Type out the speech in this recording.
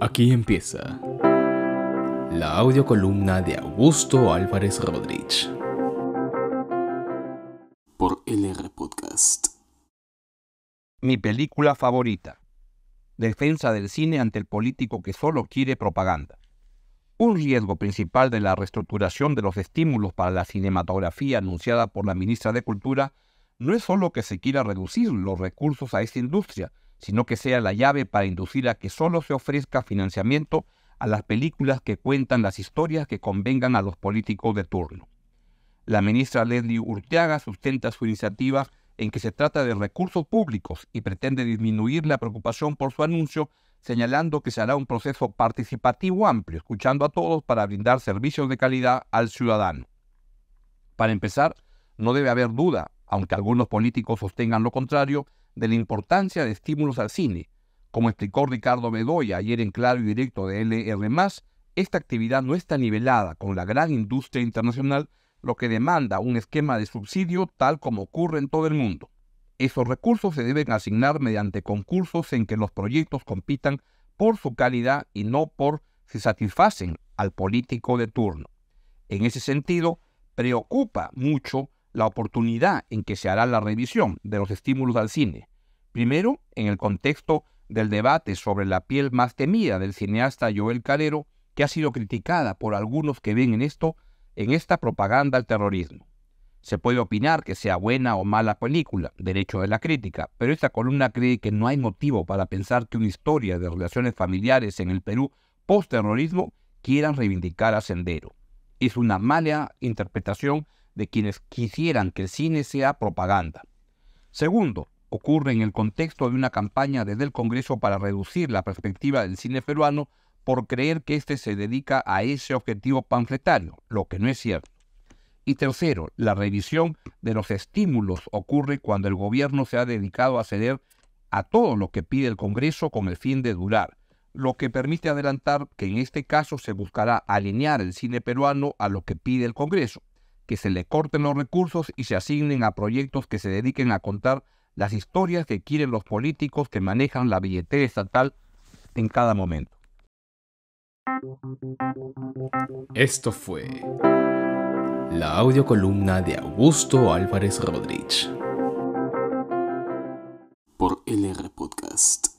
Aquí empieza la audiocolumna de Augusto Álvarez Rodríguez por LR Podcast. Mi película favorita. Defensa del cine ante el político que solo quiere propaganda. Un riesgo principal de la reestructuración de los estímulos para la cinematografía anunciada por la ministra de Cultura no es solo que se quiera reducir los recursos a esta industria, sino que sea la llave para inducir a que solo se ofrezca financiamiento a las películas que cuentan las historias que convengan a los políticos de turno. La ministra Leslie Urteaga sustenta su iniciativa en que se trata de recursos públicos y pretende disminuir la preocupación por su anuncio, señalando que se hará un proceso participativo amplio, escuchando a todos para brindar servicios de calidad al ciudadano. Para empezar, no debe haber duda, aunque algunos políticos sostengan lo contrario, de la importancia de estímulos al cine. Como explicó Ricardo Bedoya ayer en Claro y Directo de LR, esta actividad no está nivelada con la gran industria internacional, lo que demanda un esquema de subsidio tal como ocurre en todo el mundo. Esos recursos se deben asignar mediante concursos en que los proyectos compitan por su calidad y no por si satisfacen al político de turno. En ese sentido, preocupa mucho la oportunidad en que se hará la revisión de los estímulos al cine. Primero, en el contexto del debate sobre la piel más temida del cineasta Joel Calero, que ha sido criticada por algunos que ven en esto, en esta propaganda al terrorismo. Se puede opinar que sea buena o mala película, derecho de la crítica, pero esta columna cree que no hay motivo para pensar que una historia de relaciones familiares en el Perú post-terrorismo quieran reivindicar a Sendero. Es una mala interpretación de quienes quisieran que el cine sea propaganda. Segundo, ocurre en el contexto de una campaña desde el Congreso para reducir la perspectiva del cine peruano por creer que éste se dedica a ese objetivo panfletario, lo que no es cierto. Y tercero, la revisión de los estímulos ocurre cuando el gobierno se ha dedicado a ceder a todo lo que pide el Congreso con el fin de durar, lo que permite adelantar que en este caso se buscará alinear el cine peruano a lo que pide el Congreso, que se le corten los recursos y se asignen a proyectos que se dediquen a contar las historias que quieren los políticos que manejan la billetera estatal en cada momento. Esto fue la columna de Augusto Álvarez Rodríguez por LR Podcast.